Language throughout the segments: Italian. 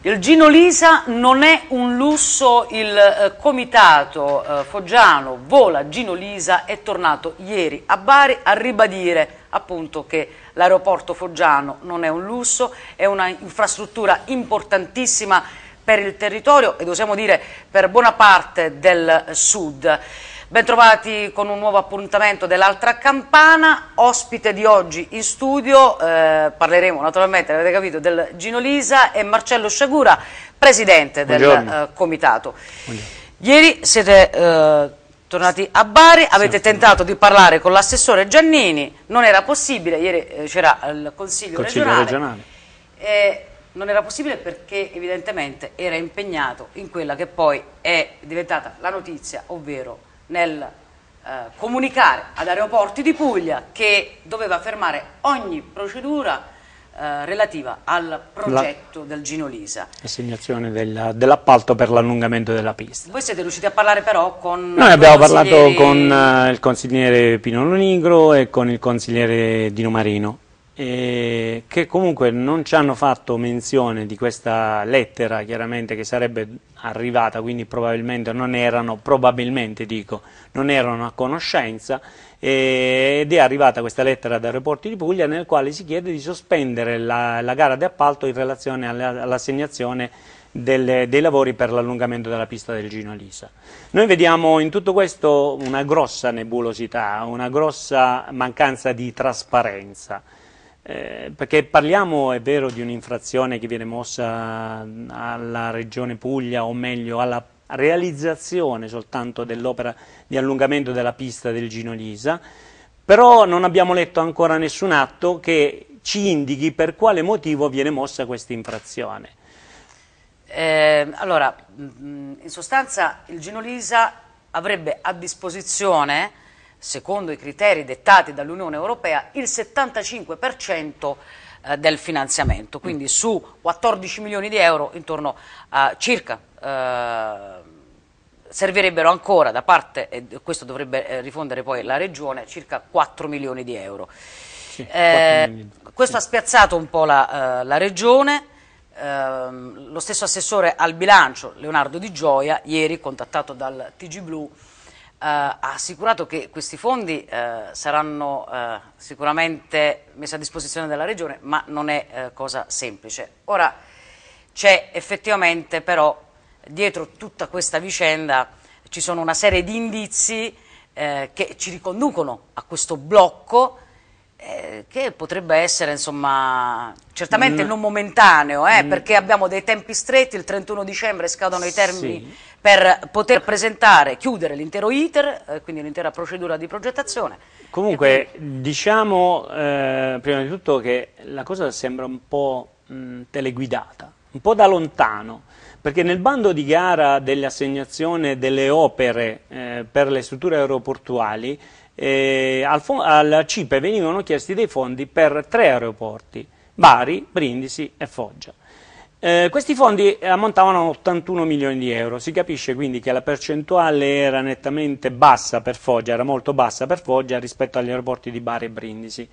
Il Gino Lisa non è un lusso, il eh, comitato eh, foggiano Vola Gino Lisa è tornato ieri a Bari a ribadire appunto che l'aeroporto foggiano non è un lusso, è una infrastruttura importantissima per il territorio e possiamo dire per buona parte del sud. Bentrovati con un nuovo appuntamento dell'altra campana, ospite di oggi in studio, eh, parleremo naturalmente, avete capito, del Gino Lisa e Marcello Sciagura, presidente Buongiorno. del eh, comitato. Buongiorno. Ieri siete eh, tornati a Bari, avete sì, tentato di parlare con l'assessore Giannini, non era possibile, ieri eh, c'era il consiglio, consiglio regionale. regionale eh, non era possibile perché evidentemente era impegnato in quella che poi è diventata la notizia, ovvero nel eh, comunicare ad Aeroporti di Puglia che doveva fermare ogni procedura eh, relativa al progetto La, del Ginolisa. Assegnazione del, dell'appalto per l'allungamento della pista. Voi siete riusciti a parlare però con... Noi abbiamo consiglieri... parlato con uh, il consigliere Pino Lonigro e con il consigliere Dino Marino eh, che comunque non ci hanno fatto menzione di questa lettera, chiaramente che sarebbe arrivata, quindi probabilmente non erano, probabilmente dico, non erano a conoscenza, eh, ed è arrivata questa lettera da reporti di Puglia nel quale si chiede di sospendere la, la gara di appalto in relazione all'assegnazione delle, dei lavori per l'allungamento della pista del Gino Lisa. Noi vediamo in tutto questo una grossa nebulosità, una grossa mancanza di trasparenza. Eh, perché parliamo, è vero, di un'infrazione che viene mossa alla Regione Puglia, o meglio alla realizzazione soltanto dell'opera di allungamento della pista del Gino Lisa, però non abbiamo letto ancora nessun atto che ci indichi per quale motivo viene mossa questa infrazione. Eh, allora, mm, mm, in sostanza il Gino Lisa avrebbe a disposizione secondo i criteri dettati dall'Unione Europea, il 75% eh, del finanziamento, mm. quindi su 14 milioni di euro intorno a circa eh, servirebbero ancora da parte, e questo dovrebbe eh, rifondere poi la Regione, circa 4 milioni di euro. Sì, eh, milioni. Questo sì. ha spiazzato un po' la, eh, la Regione, eh, lo stesso assessore al bilancio, Leonardo Di Gioia, ieri contattato dal TG Blu, eh, ha assicurato che questi fondi eh, saranno eh, sicuramente messi a disposizione della Regione, ma non è cosa semplice. Ora c'è effettivamente però dietro tutta questa vicenda ci sono una serie di indizi eh, che ci riconducono a questo blocco eh, che potrebbe essere insomma certamente mm. non momentaneo eh, mm. perché abbiamo dei tempi stretti, il 31 dicembre scadono i termini sì per poter presentare, chiudere l'intero iter, eh, quindi l'intera procedura di progettazione. Comunque poi... diciamo eh, prima di tutto che la cosa sembra un po' mh, mm, teleguidata, un po' da lontano, perché nel bando di gara dell'assegnazione delle opere eh, per le strutture aeroportuali eh, al, al CIPE venivano chiesti dei fondi per tre aeroporti, Bari, Brindisi e Foggia. Eh, questi fondi ammontavano a 81 milioni di euro, si capisce quindi che la percentuale era nettamente bassa per Foggia, era molto bassa per Foggia rispetto agli aeroporti di Bari e Brindisi.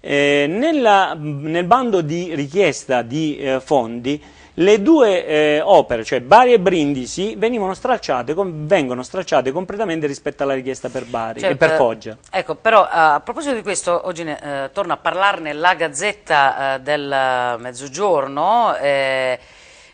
Eh, nella, nel bando di richiesta di eh, fondi le due eh, opere, cioè Bari e Brindisi, stracciate, com- vengono stracciate completamente rispetto alla richiesta per Bari certo, e per Foggia. Ecco, però eh, a proposito di questo, oggi ne, eh, torna a parlarne la Gazzetta eh, del Mezzogiorno eh,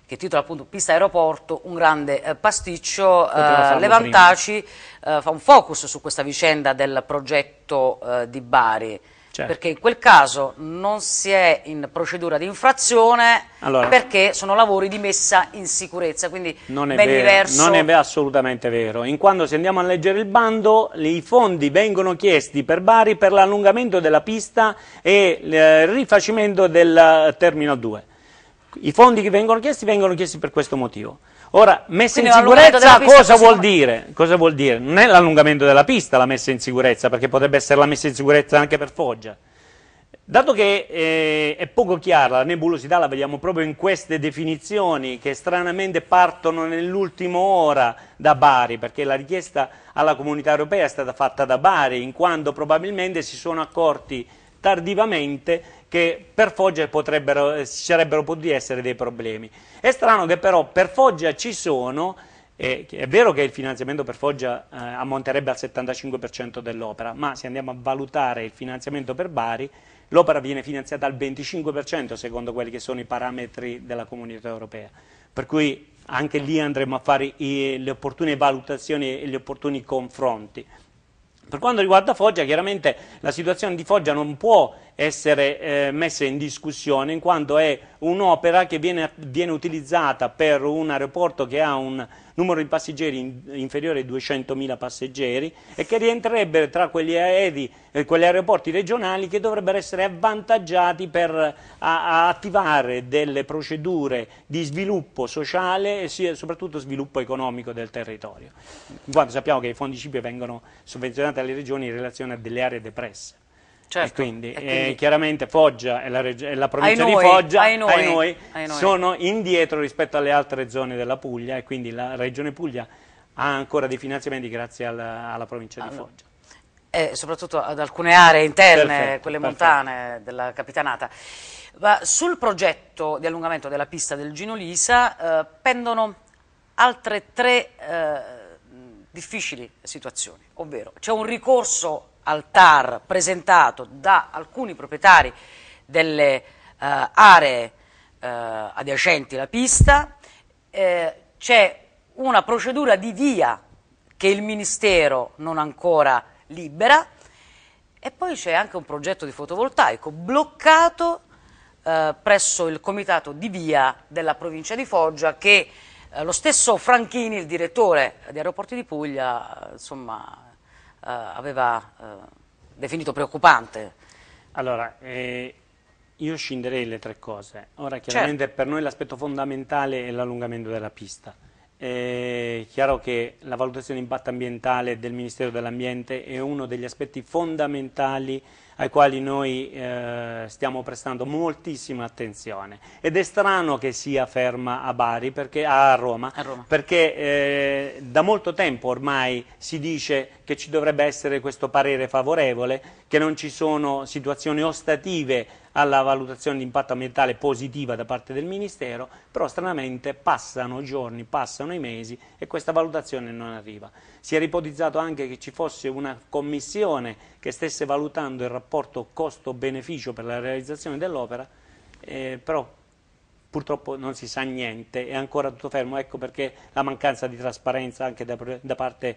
che titola appunto Pista Aeroporto, un grande eh, pasticcio. Eh, Levantaci eh, fa un focus su questa vicenda del progetto eh, di Bari. Certo. Perché in quel caso non si è in procedura di infrazione allora, perché sono lavori di messa in sicurezza, quindi non è ben vero, diverso. Non è assolutamente vero. In quanto se andiamo a leggere il bando, i fondi vengono chiesti per Bari per l'allungamento della pista e eh, il rifacimento del eh, Terminal 2. I fondi che vengono chiesti vengono chiesti per questo motivo. Ora, messa Quindi in sicurezza cosa, cosa vuol, dire? cosa vuol dire? Non è l'allungamento della pista la messa in sicurezza, perché potrebbe essere la messa in sicurezza anche per Foggia. Dato che eh, è poco chiara, la nebulosità la vediamo proprio in queste definizioni che stranamente partono nell'ultima ora da Bari, perché la richiesta alla comunità europea è stata fatta da Bari, in quanto probabilmente si sono accorti tardivamente che per Foggia potrebbero, ci sarebbero potuti essere dei problemi. È strano che però per Foggia ci sono, eh, è vero che il finanziamento per Foggia eh, ammonterebbe al 75% dell'opera, ma se andiamo a valutare il finanziamento per Bari, l'opera viene finanziata al 25% secondo quelli che sono i parametri della comunità europea. Per cui anche lì andremo a fare le opportune valutazioni e gli opportuni confronti. Per quanto riguarda Foggia, chiaramente la situazione di Foggia non può essere eh, messa in discussione in quanto è un'opera che viene, viene, utilizzata per un aeroporto che ha un numero di passeggeri in, inferiore ai 200.000 passeggeri e che rientrerebbe tra quegli, aerei, eh, quegli aeroporti regionali che dovrebbero essere avvantaggiati per eh, a, a attivare delle procedure di sviluppo sociale e sì, soprattutto sviluppo economico del territorio. In quanto sappiamo che i fondi CIPE vengono sovvenzionati alle regioni in relazione a delle aree depresse. Certo, e quindi, e eh, quindi... Eh, chiaramente Foggia e la, e la provincia noi, di Foggia ai noi, ai noi, sono indietro rispetto alle altre zone della Puglia e quindi la regione Puglia ha ancora dei finanziamenti grazie alla, alla provincia allora. di Foggia. Eh, soprattutto ad alcune aree interne, perfetto, quelle perfetto. montane della Capitanata. Ma sul progetto di allungamento della pista del Ginolisa eh, pendono altre tre eh, difficili situazioni, ovvero c'è un ricorso al TAR presentato da alcuni proprietari delle eh, aree eh, adiacenti alla pista, eh, c'è una procedura di via che il Ministero non ancora libera e poi c'è anche un progetto di fotovoltaico bloccato eh, presso il comitato di via della provincia di Foggia che eh, lo stesso Franchini, il direttore di Aeroporti di Puglia, eh, insomma, eh, aveva eh, definito preoccupante. Allora, eh, io scinderei le tre cose. Ora, certo. chiaramente certo. per noi l'aspetto fondamentale è l'allungamento della pista. È chiaro che la valutazione di impatto ambientale del Ministero dell'Ambiente è uno degli aspetti fondamentali ai quali noi eh, stiamo prestando moltissima attenzione. Ed è strano che sia ferma a, Bari, perché, a, Roma, a Roma, perché eh, da molto tempo ormai si dice che ci dovrebbe essere questo parere favorevole, che non ci sono situazioni ostative alla valutazione di impatto ambientale positiva da parte del Ministero, però stranamente passano i giorni, passano i mesi e questa valutazione non arriva. Si era ipotizzato anche che ci fosse una commissione che stesse valutando il rapporto costo-beneficio per la realizzazione dell'opera, eh, però purtroppo non si sa niente, è ancora tutto fermo, ecco perché la mancanza di trasparenza anche da, da parte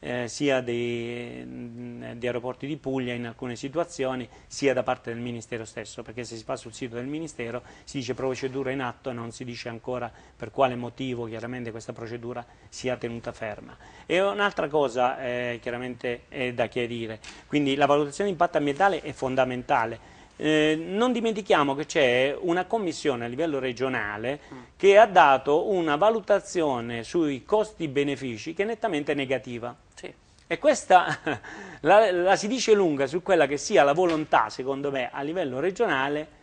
eh, sia dei, mm, di aeroporti di Puglia in alcune situazioni, sia da parte del Ministero stesso, perché se si fa sul sito del Ministero si dice procedura in atto e non si dice ancora per quale motivo chiaramente questa procedura sia tenuta ferma. E un'altra cosa eh, chiaramente è da chiarire, quindi la valutazione di impatto ambientale è fondamentale, eh, non dimentichiamo che c'è una commissione a livello regionale mm. che ha dato una valutazione sui costi-benefici che è nettamente negativa. Sì. E questa la, la si dice lunga su quella che sia la volontà, secondo me, a livello regionale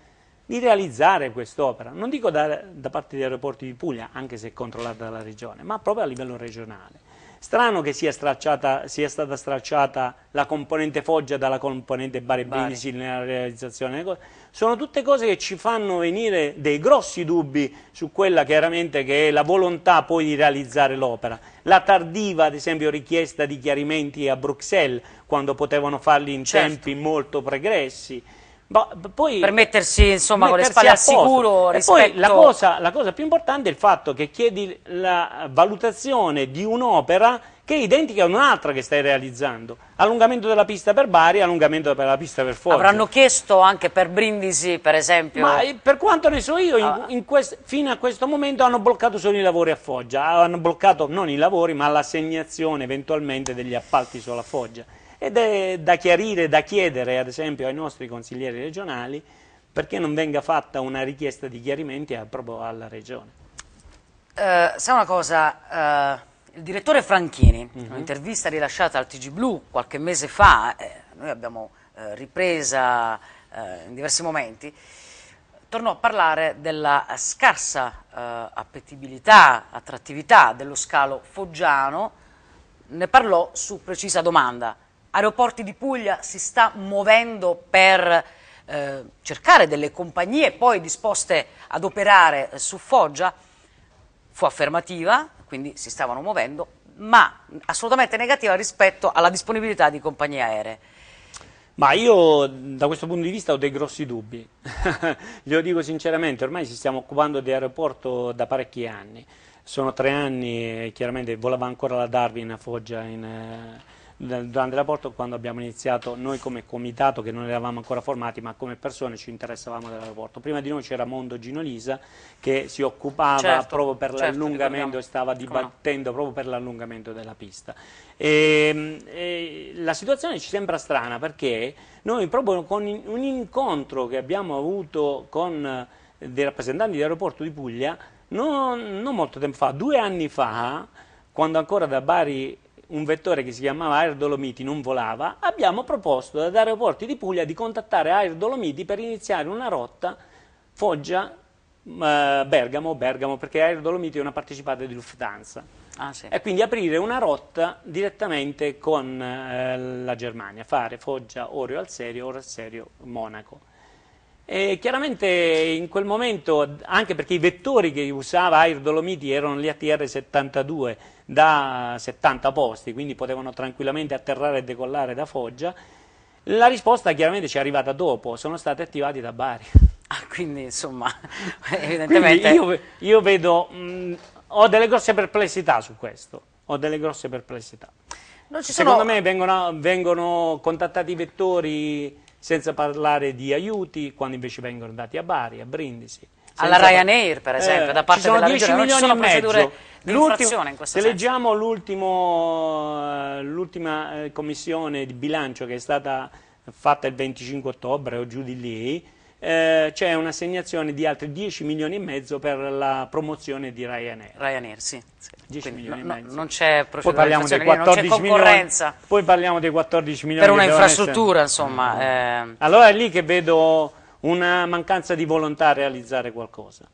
di realizzare quest'opera, non dico da, da, parte degli aeroporti di Puglia, anche se controllata dalla regione, ma proprio a livello regionale. Strano che sia, sia, stata stracciata la componente Foggia dalla componente Bari, Bari. nella realizzazione. Ecco, sono tutte cose che ci fanno venire dei grossi dubbi su quella chiaramente che è la volontà poi di realizzare l'opera. La tardiva, ad esempio, richiesta di chiarimenti a Bruxelles, quando potevano farli in certo. tempi molto pregressi. Bo, poi, per mettersi insomma, con le spalle al sicuro rispetto... E poi la cosa, la cosa più importante è il fatto che chiedi la valutazione di un'opera che è identica a un'altra che stai realizzando. Allungamento della pista per Bari, allungamento della pista per Foggia. Avranno chiesto anche per Brindisi, per esempio. Ma eh, per quanto ne so io, in, ah. in quest, fino a questo momento hanno bloccato solo i lavori a Foggia. Hanno bloccato non i lavori, ma l'assegnazione eventualmente degli appalti solo a Foggia. Ed è da chiarire, da chiedere ad esempio ai nostri consiglieri regionali perché non venga fatta una richiesta di chiarimenti proprio alla regione. Eh, sa una cosa, eh, il direttore Franchini, uh mhm. -huh. un'intervista rilasciata al TG Blu qualche mese fa, eh, noi abbiamo eh, ripresa eh, in diversi momenti, tornò a parlare della scarsa eh, appetibilità, attrattività dello scalo foggiano, ne parlò su precisa domanda Aeroporti di Puglia si sta muovendo per eh, cercare delle compagnie poi disposte ad operare eh, su Foggia? Fu affermativa, quindi si stavano muovendo, ma assolutamente negativa rispetto alla disponibilità di compagnie aeree. Ma io da questo punto di vista ho dei grossi dubbi, glielo dico sinceramente, ormai ci stiamo occupando di aeroporto da parecchi anni, sono tre anni e chiaramente volava ancora la Darwin a Foggia in, eh, durante l'apporto quando abbiamo iniziato noi come comitato che non eravamo ancora formati ma come persone ci interessavamo dell'aeroporto. Prima di noi c'era Mondo Ginolisa che si occupava certo, proprio per certo, l'allungamento e stava dibattendo no. proprio per l'allungamento della pista. E, e la situazione ci sembra strana perché noi proprio con un incontro che abbiamo avuto con eh, dei rappresentanti dell'aeroporto di Puglia non, non molto tempo fa, due anni fa, quando ancora da Bari un vettore che si chiamava Air Dolomiti non volava, abbiamo proposto ad Aeroporti di Puglia di contattare Air Dolomiti per iniziare una rotta Foggia-Bergamo, eh, Bergamo, perché Air Dolomiti è una partecipata di Lufthansa. Ah, sì. E quindi aprire una rotta direttamente con eh, la Germania, fare Foggia, orio al Serio, Orio al Serio, Monaco. E chiaramente in quel momento, anche perché i vettori che usava Air Dolomiti erano gli ATR-72, da 70 posti, quindi potevano tranquillamente atterrare e decollare da Foggia. La risposta chiaramente ci è arrivata dopo, sono stati attivati da Bari. Ah, quindi insomma, evidentemente... Quindi io, io, vedo, mh, mm, ho delle grosse perplessità su questo, ho delle grosse perplessità. Secondo sono... me vengono, vengono contattati i vettori senza parlare di aiuti, quando invece vengono dati a Bari, a Brindisi alla Ryanair per esempio, eh, da parte della regione, non ci sono procedure di infrazione in questo se senso. leggiamo eh, l'ultima eh, commissione di bilancio che è stata eh, fatta il 25 ottobre o giù di lì, eh, c'è un'assegnazione di altri 10 milioni e mezzo per la promozione di Ryanair. Ryanair, sì. sì. No, no, non c'è concorrenza. Milioni, poi parliamo dei 14 milioni. Per una infrastruttura, insomma. Eh. Allora è lì che vedo una mancanza di volontà a realizzare qualcosa.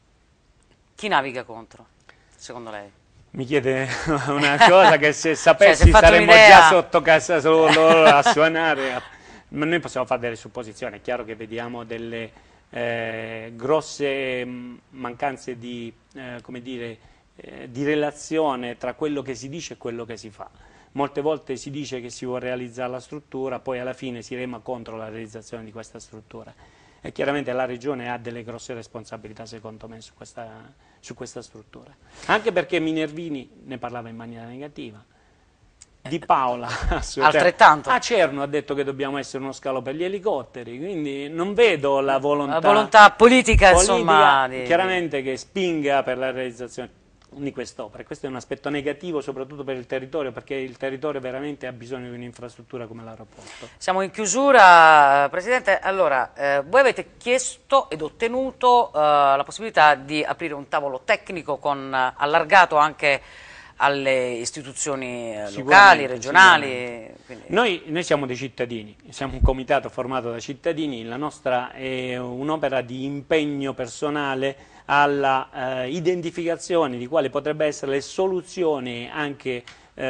Chi naviga contro, secondo lei? Mi chiede una cosa che se sapessi cioè, se saremmo già sotto casa solo a suonare. Ma noi possiamo fare delle supposizioni, è chiaro che vediamo delle eh, grosse mm, mancanze di, eh, dire, eh, di relazione tra quello che si dice e quello che si fa. Molte volte si dice che si vuole realizzare la struttura, poi alla fine si rema contro la realizzazione di questa struttura e chiaramente la Regione ha delle grosse responsabilità secondo me su questa, su questa struttura. Anche perché Minervini ne parlava in maniera negativa, di ecco. Paola altrettanto a Cerno ha detto che dobbiamo essere uno scalo per gli elicotteri quindi non vedo la volontà, la volontà politica, politica insomma, chiaramente che spinga per la realizzazione di quest'opera. Questo è un aspetto negativo soprattutto per il territorio perché il territorio veramente ha bisogno di un'infrastruttura come l'aeroporto. Siamo in chiusura, Presidente. Allora, eh, voi avete chiesto ed ottenuto eh, la possibilità di aprire un tavolo tecnico con, eh, allargato anche alle istituzioni eh, locali, regionali? Noi, noi, siamo dei cittadini, siamo un comitato formato da cittadini, la nostra è un'opera di impegno personale alla eh, identificazione di quale potrebbe essere le soluzioni anche eh,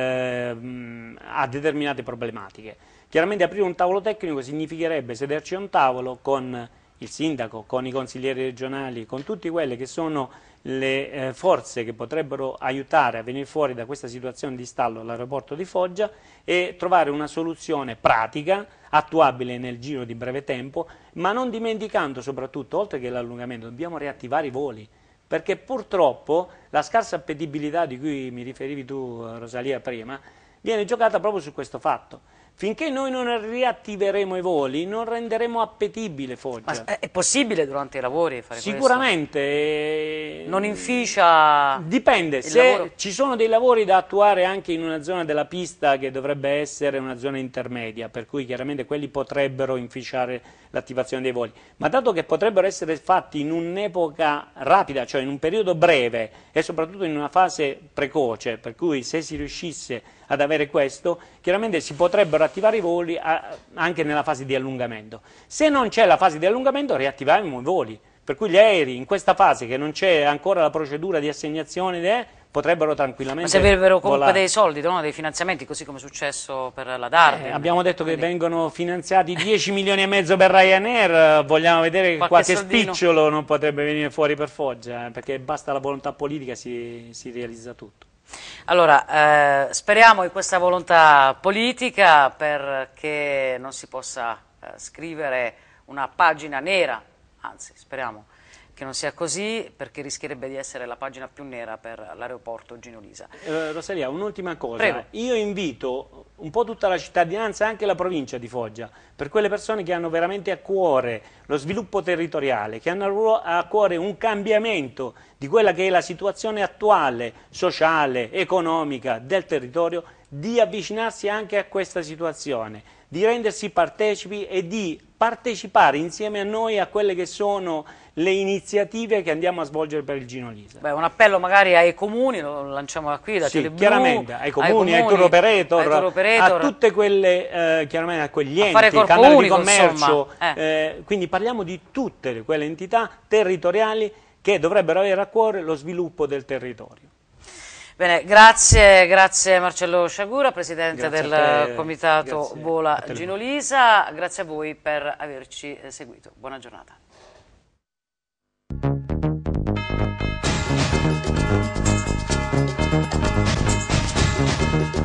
a determinate problematiche. Chiaramente aprire un tavolo tecnico significherebbe sederci a un tavolo con il sindaco, con i consiglieri regionali, con tutti quelli che sono le eh, forze che potrebbero aiutare a venire fuori da questa situazione di stallo all'aeroporto di Foggia e trovare una soluzione pratica, attuabile nel giro di breve tempo, ma non dimenticando soprattutto, oltre che l'allungamento, dobbiamo riattivare i voli, perché purtroppo la scarsa appetibilità di cui mi riferivi tu eh, Rosalia prima viene giocata proprio su questo fatto. Finché noi non riattiveremo i voli, non renderemo appetibile Foggia. Ma è possibile durante i lavori fare Sicuramente, questo? Sicuramente. Eh, non inficia Dipende, se lavoro. ci sono dei lavori da attuare anche in una zona della pista che dovrebbe essere una zona intermedia, per cui chiaramente quelli potrebbero inficiare l'attivazione dei voli. Ma dato che potrebbero essere fatti in un'epoca rapida, cioè in un periodo breve e soprattutto in una fase precoce, per cui se si riuscisse a ad avere questo, chiaramente si potrebbero attivare i voli a, anche nella fase di allungamento. Se non c'è la fase di allungamento riattiviamo i voli, per cui gli aerei in questa fase che non c'è ancora la procedura di assegnazione potrebbero tranquillamente Ma servirebbero comunque volare. dei soldi, no? dei finanziamenti, così come è successo per la DARD. Eh, abbiamo detto Quindi... che vengono finanziati 10 milioni e mezzo per Ryanair, vogliamo vedere che qualche, qualche spicciolo non potrebbe venire fuori per Foggia, eh, perché basta la volontà politica si, si realizza tutto. Allora, eh, speriamo in questa volontà politica perché non si possa eh, scrivere una pagina nera, anzi speriamo che non sia così perché rischierebbe di essere la pagina più nera per l'aeroporto Ginolisa. Eh, Rosalia, un'ultima cosa. Prego. Io invito un po' tutta la cittadinanza, anche la provincia di Foggia, per quelle persone che hanno veramente a cuore lo sviluppo territoriale, che hanno a cuore un cambiamento di quella che è la situazione attuale, sociale, economica del territorio, di avvicinarsi anche a questa situazione, di rendersi partecipi e di partecipare insieme a noi a quelle che sono le iniziative che andiamo a svolgere per il Gino Ginolisa. Beh, un appello magari ai comuni, lo lanciamo da qui, da sì, Teleblu, chiaramente, ai comuni, ai, tour operator, operator. a tutte quelle, eh, chiaramente a quegli enti, a camere unico, di commercio, eh. Eh, quindi parliamo di tutte quelle entità territoriali che dovrebbero avere a cuore lo sviluppo del territorio. Bene, grazie, grazie Marcello Sciagura, Presidente grazie del Comitato grazie. Bola Ginolisa, grazie a voi per averci eh, seguito. Buona giornata.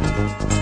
Thank you.